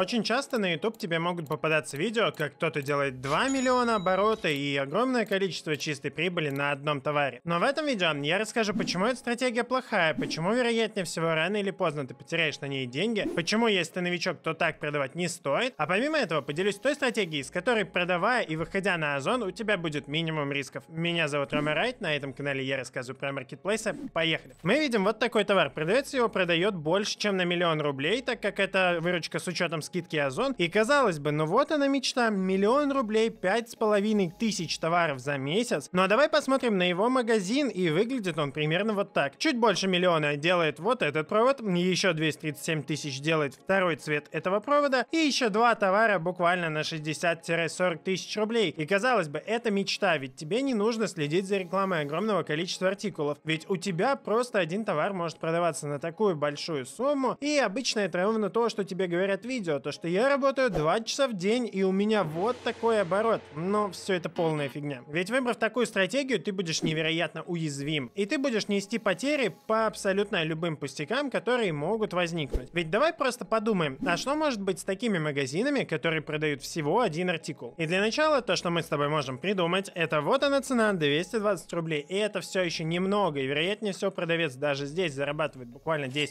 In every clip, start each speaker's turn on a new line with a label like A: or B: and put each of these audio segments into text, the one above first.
A: Очень часто на YouTube тебе могут попадаться видео, как кто-то делает 2 миллиона оборота и огромное количество чистой прибыли на одном товаре. Но в этом видео я расскажу, почему эта стратегия плохая, почему вероятнее всего рано или поздно ты потеряешь на ней деньги, почему если ты новичок, то так продавать не стоит, а помимо этого поделюсь той стратегией, с которой продавая и выходя на Озон, у тебя будет минимум рисков. Меня зовут Рома Райт, на этом канале я рассказываю про маркетплейсы, поехали. Мы видим вот такой товар, продается, его продает больше, чем на миллион рублей, так как это выручка с учетом скидки Озон. И казалось бы, ну вот она мечта, миллион рублей, пять с половиной тысяч товаров за месяц. Ну а давай посмотрим на его магазин, и выглядит он примерно вот так. Чуть больше миллиона делает вот этот провод, еще 237 тысяч делает второй цвет этого провода, и еще два товара буквально на 60-40 тысяч рублей. И казалось бы, это мечта, ведь тебе не нужно следить за рекламой огромного количества артикулов, ведь у тебя просто один товар может продаваться на такую большую сумму, и обычно это ровно то, что тебе говорят видео, то, что я работаю 2 часа в день, и у меня вот такой оборот. Но все это полная фигня. Ведь выбрав такую стратегию, ты будешь невероятно уязвим. И ты будешь нести потери по абсолютно любым пустякам, которые могут возникнуть. Ведь давай просто подумаем, а что может быть с такими магазинами, которые продают всего один артикул? И для начала то, что мы с тобой можем придумать, это вот она цена 220 рублей. И это все еще немного, и вероятнее всего продавец даже здесь зарабатывает буквально 10-15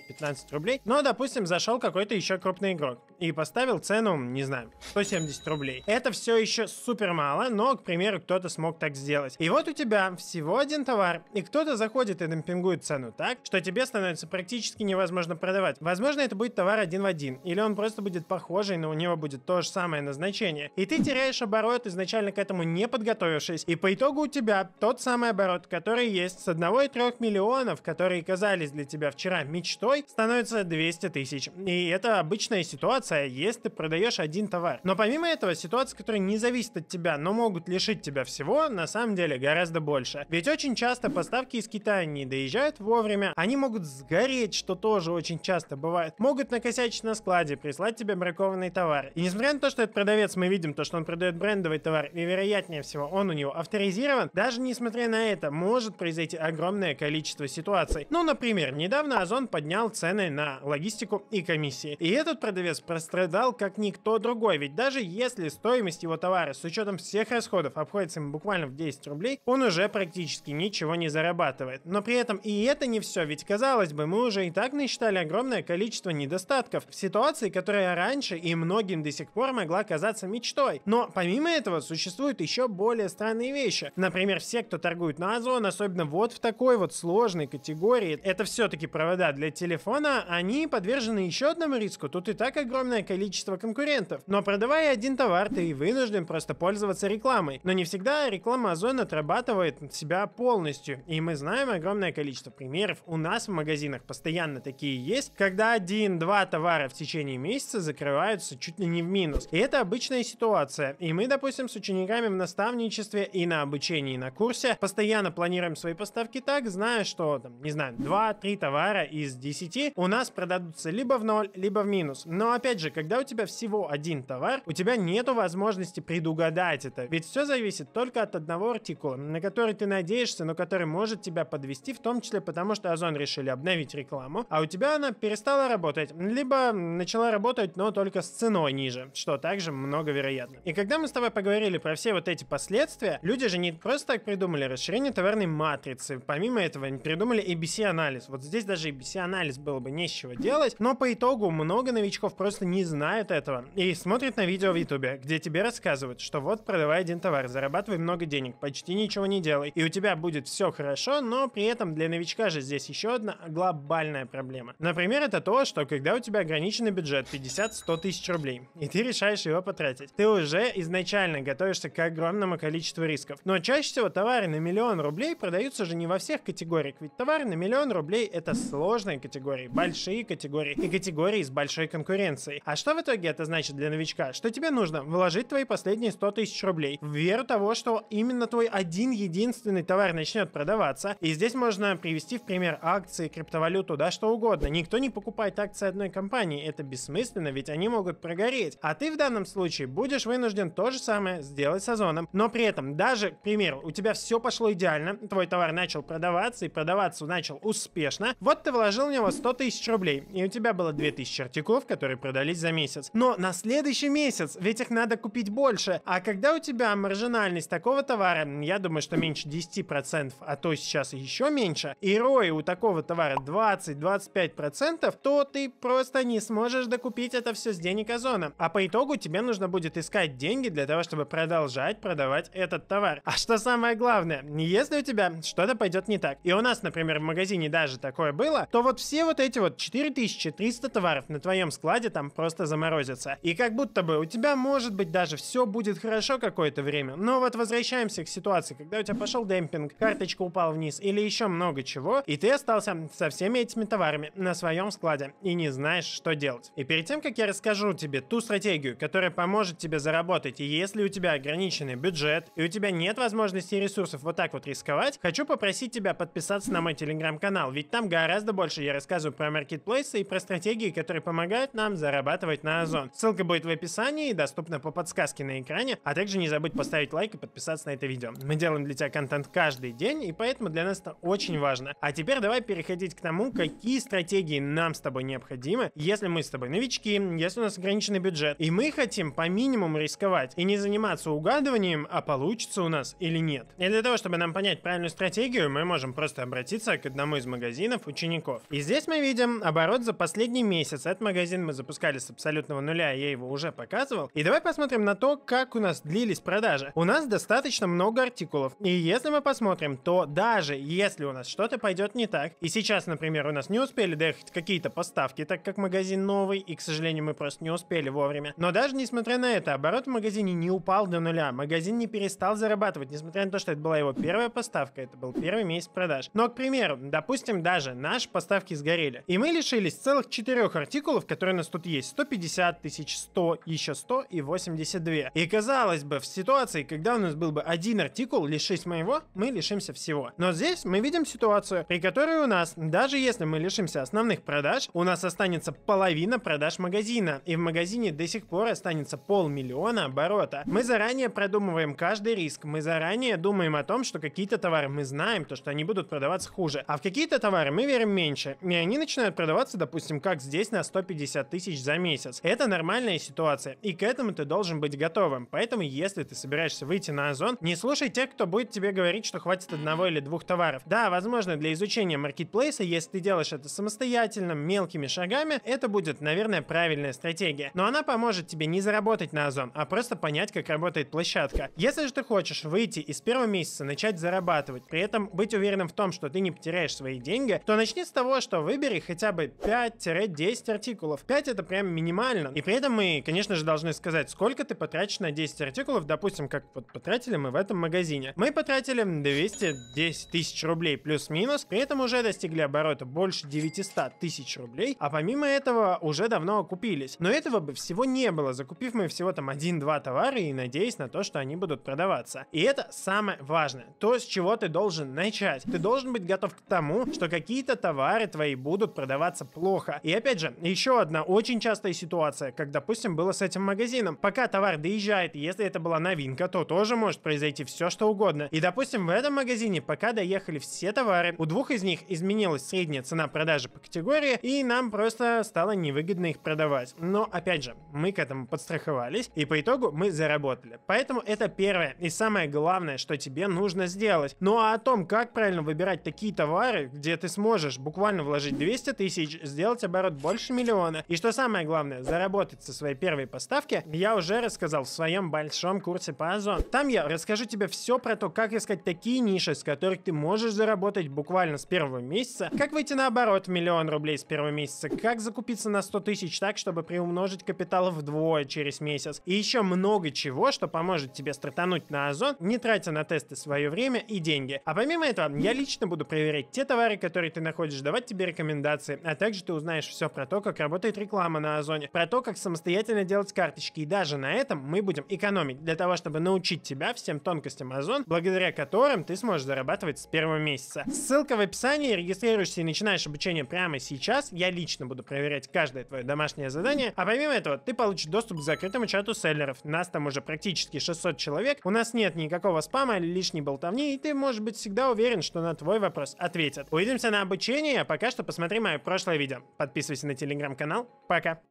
A: рублей. Но, допустим, зашел какой-то еще крупный игрок. И поставил цену, не знаю, 170 рублей. Это все еще супер мало, но, к примеру, кто-то смог так сделать. И вот у тебя всего один товар, и кто-то заходит и демпингует цену так, что тебе становится практически невозможно продавать. Возможно, это будет товар один в один, или он просто будет похожий, но у него будет то же самое назначение. И ты теряешь оборот, изначально к этому не подготовившись, и по итогу у тебя тот самый оборот, который есть с и 1,3 миллионов, которые казались для тебя вчера мечтой, становится 200 тысяч. И это обычная ситуация, простая, если ты продаешь один товар. Но помимо этого, ситуации, которые не зависят от тебя, но могут лишить тебя всего, на самом деле гораздо больше. Ведь очень часто поставки из Китая не доезжают вовремя, они могут сгореть, что тоже очень часто бывает, могут накосячить на складе, прислать тебе бракованный товар. И несмотря на то, что этот продавец, мы видим то, что он продает брендовый товар, и вероятнее всего он у него авторизирован, даже несмотря на это, может произойти огромное количество ситуаций. Ну, например, недавно Озон поднял цены на логистику и комиссии. И этот продавец просто пострадал как никто другой, ведь даже если стоимость его товара с учетом всех расходов обходится ему буквально в 10 рублей, он уже практически ничего не зарабатывает. Но при этом и это не все, ведь казалось бы, мы уже и так насчитали огромное количество недостатков в ситуации, которая раньше и многим до сих пор могла казаться мечтой. Но помимо этого существуют еще более странные вещи. Например, все, кто торгует на Озон, особенно вот в такой вот сложной категории, это все-таки провода для телефона, они подвержены еще одному риску. Тут и так огромное огромное количество конкурентов. Но продавая один товар, ты вынужден просто пользоваться рекламой. Но не всегда реклама Озон отрабатывает себя полностью. И мы знаем огромное количество примеров. У нас в магазинах постоянно такие есть, когда один-два товара в течение месяца закрываются чуть ли не в минус. И это обычная ситуация. И мы, допустим, с учениками в наставничестве и на обучении, на курсе постоянно планируем свои поставки так, зная, что, там, не знаю, 2-3 товара из 10 у нас продадутся либо в ноль, либо в минус. Но опять же, же, когда у тебя всего один товар, у тебя нету возможности предугадать это. Ведь все зависит только от одного артикула, на который ты надеешься, но который может тебя подвести, в том числе потому, что Озон решили обновить рекламу, а у тебя она перестала работать, либо начала работать, но только с ценой ниже, что также много вероятно. И когда мы с тобой поговорили про все вот эти последствия, люди же не просто так придумали расширение товарной матрицы, помимо этого они придумали ABC-анализ. Вот здесь даже ABC-анализ было бы нечего делать, но по итогу много новичков просто не не знают этого и смотрят на видео в Ютубе, где тебе рассказывают, что вот продавай один товар, зарабатывай много денег, почти ничего не делай, и у тебя будет все хорошо, но при этом для новичка же здесь еще одна глобальная проблема. Например, это то, что когда у тебя ограниченный бюджет 50-100 тысяч рублей, и ты решаешь его потратить, ты уже изначально готовишься к огромному количеству рисков. Но чаще всего товары на миллион рублей продаются же не во всех категориях, ведь товары на миллион рублей это сложные категории, большие категории и категории с большой конкуренцией. А что в итоге это значит для новичка? Что тебе нужно? Вложить твои последние 100 тысяч рублей в веру того, что именно твой один единственный товар начнет продаваться. И здесь можно привести в пример акции, криптовалюту, да что угодно. Никто не покупает акции одной компании. Это бессмысленно, ведь они могут прогореть. А ты в данном случае будешь вынужден то же самое сделать с Озоном. Но при этом, даже, к примеру, у тебя все пошло идеально, твой товар начал продаваться и продаваться начал успешно. Вот ты вложил в него 100 тысяч рублей, и у тебя было 2000 артикулов, которые продались тысяч за месяц. Но на следующий месяц, ведь их надо купить больше. А когда у тебя маржинальность такого товара, я думаю, что меньше 10%, а то сейчас еще меньше, и рой у такого товара 20-25%, то ты просто не сможешь докупить это все с денег Озона. А по итогу тебе нужно будет искать деньги для того, чтобы продолжать продавать этот товар. А что самое главное, если у тебя что-то пойдет не так, и у нас, например, в магазине даже такое было, то вот все вот эти вот 4300 товаров на твоем складе там просто заморозится. И как будто бы у тебя, может быть, даже все будет хорошо какое-то время. Но вот возвращаемся к ситуации, когда у тебя пошел демпинг, карточка упала вниз или еще много чего, и ты остался со всеми этими товарами на своем складе и не знаешь, что делать. И перед тем, как я расскажу тебе ту стратегию, которая поможет тебе заработать, и если у тебя ограниченный бюджет, и у тебя нет возможности и ресурсов вот так вот рисковать, хочу попросить тебя подписаться на мой телеграм-канал, ведь там гораздо больше я рассказываю про маркетплейсы и про стратегии, которые помогают нам зарабатывать зарабатывать на Озон. Ссылка будет в описании и доступна по подсказке на экране, а также не забудь поставить лайк и подписаться на это видео. Мы делаем для тебя контент каждый день, и поэтому для нас это очень важно. А теперь давай переходить к тому, какие стратегии нам с тобой необходимы, если мы с тобой новички, если у нас ограниченный бюджет, и мы хотим по минимуму рисковать и не заниматься угадыванием, а получится у нас или нет. И для того, чтобы нам понять правильную стратегию, мы можем просто обратиться к одному из магазинов учеников. И здесь мы видим оборот за последний месяц. Этот магазин мы запускали с абсолютного нуля, я его уже показывал. И давай посмотрим на то, как у нас длились продажи. У нас достаточно много артикулов. И если мы посмотрим, то даже если у нас что-то пойдет не так, и сейчас, например, у нас не успели доехать какие-то поставки, так как магазин новый, и, к сожалению, мы просто не успели вовремя. Но даже несмотря на это, оборот в магазине не упал до нуля. Магазин не перестал зарабатывать, несмотря на то, что это была его первая поставка, это был первый месяц продаж. Но, к примеру, допустим, даже наши поставки сгорели. И мы лишились целых четырех артикулов, которые у нас тут есть есть 150 тысяч, 100, еще 100 и 82. И казалось бы, в ситуации, когда у нас был бы один артикул, лишись моего, мы лишимся всего. Но здесь мы видим ситуацию, при которой у нас, даже если мы лишимся основных продаж, у нас останется половина продаж магазина, и в магазине до сих пор останется полмиллиона оборота. Мы заранее продумываем каждый риск, мы заранее думаем о том, что какие-то товары мы знаем, то что они будут продаваться хуже, а в какие-то товары мы верим меньше, и они начинают продаваться, допустим, как здесь на 150 тысяч за месяц. Это нормальная ситуация, и к этому ты должен быть готовым. Поэтому, если ты собираешься выйти на Озон, не слушай тех, кто будет тебе говорить, что хватит одного или двух товаров. Да, возможно, для изучения маркетплейса, если ты делаешь это самостоятельно, мелкими шагами, это будет, наверное, правильная стратегия. Но она поможет тебе не заработать на Озон, а просто понять, как работает площадка. Если же ты хочешь выйти из первого месяца начать зарабатывать, при этом быть уверенным в том, что ты не потеряешь свои деньги, то начни с того, что выбери хотя бы 5-10 артикулов. 5 это прям минимально. И при этом мы, конечно же, должны сказать, сколько ты потратишь на 10 артикулов, допустим, как вот потратили мы в этом магазине. Мы потратили 210 тысяч рублей плюс-минус, при этом уже достигли оборота больше 900 тысяч рублей, а помимо этого уже давно окупились. Но этого бы всего не было, закупив мы всего там 1-2 товара и надеясь на то, что они будут продаваться. И это самое важное, то, с чего ты должен начать. Ты должен быть готов к тому, что какие-то товары твои будут продаваться плохо. И опять же, еще одна очень часто частая ситуация, как, допустим, было с этим магазином. Пока товар доезжает, если это была новинка, то тоже может произойти все, что угодно. И, допустим, в этом магазине, пока доехали все товары, у двух из них изменилась средняя цена продажи по категории, и нам просто стало невыгодно их продавать. Но, опять же, мы к этому подстраховались, и по итогу мы заработали. Поэтому это первое и самое главное, что тебе нужно сделать. Ну а о том, как правильно выбирать такие товары, где ты сможешь буквально вложить 200 тысяч, сделать оборот больше миллиона, и что самое главное, заработать со своей первой поставки, я уже рассказал в своем большом курсе по Озон. Там я расскажу тебе все про то, как искать такие ниши, с которых ты можешь заработать буквально с первого месяца, как выйти наоборот в миллион рублей с первого месяца, как закупиться на 100 тысяч так, чтобы приумножить капитал вдвое через месяц, и еще много чего, что поможет тебе стартануть на Озон, не тратя на тесты свое время и деньги. А помимо этого, я лично буду проверять те товары, которые ты находишь, давать тебе рекомендации, а также ты узнаешь все про то, как работает реклама на на про то, как самостоятельно делать карточки. И даже на этом мы будем экономить для того, чтобы научить тебя всем тонкостям озон, благодаря которым ты сможешь зарабатывать с первого месяца. Ссылка в описании, регистрируешься и начинаешь обучение прямо сейчас. Я лично буду проверять каждое твое домашнее задание. А помимо этого, ты получишь доступ к закрытому чату селлеров. Нас там уже практически 600 человек. У нас нет никакого спама или лишней болтовни, и ты можешь быть всегда уверен, что на твой вопрос ответят. Увидимся на обучении, а пока что посмотри мое прошлое видео. Подписывайся на телеграм-канал. Пока!